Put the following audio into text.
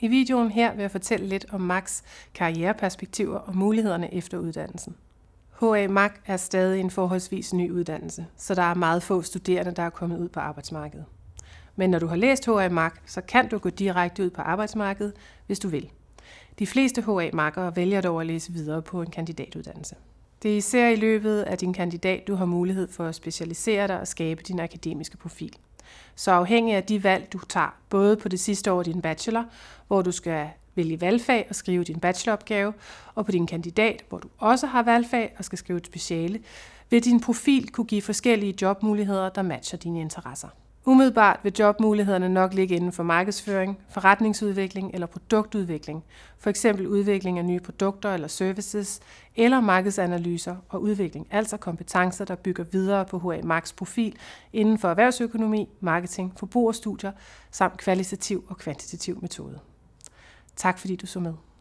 I videoen her vil jeg fortælle lidt om Max' karriereperspektiver og mulighederne efter uddannelsen. HA MAK er stadig en forholdsvis ny uddannelse, så der er meget få studerende, der er kommet ud på arbejdsmarkedet. Men når du har læst HA MAK, så kan du gå direkte ud på arbejdsmarkedet, hvis du vil. De fleste HA MAK'ere vælger dog at læse videre på en kandidatuddannelse. Det er især i løbet af din kandidat, du har mulighed for at specialisere dig og skabe din akademiske profil. Så afhængig af de valg, du tager, både på det sidste år af din bachelor, hvor du skal vælge valgfag og skrive din bacheloropgave, og på din kandidat, hvor du også har valgfag og skal skrive et speciale, vil din profil kunne give forskellige jobmuligheder, der matcher dine interesser. Umiddelbart vil jobmulighederne nok ligge inden for markedsføring, forretningsudvikling eller produktudvikling, f.eks. udvikling af nye produkter eller services, eller markedsanalyser og udvikling, altså kompetencer, der bygger videre på HA Max profil inden for erhvervsøkonomi, marketing, forbrugerstudier samt kvalitativ og kvantitativ metode. Tak fordi du så med.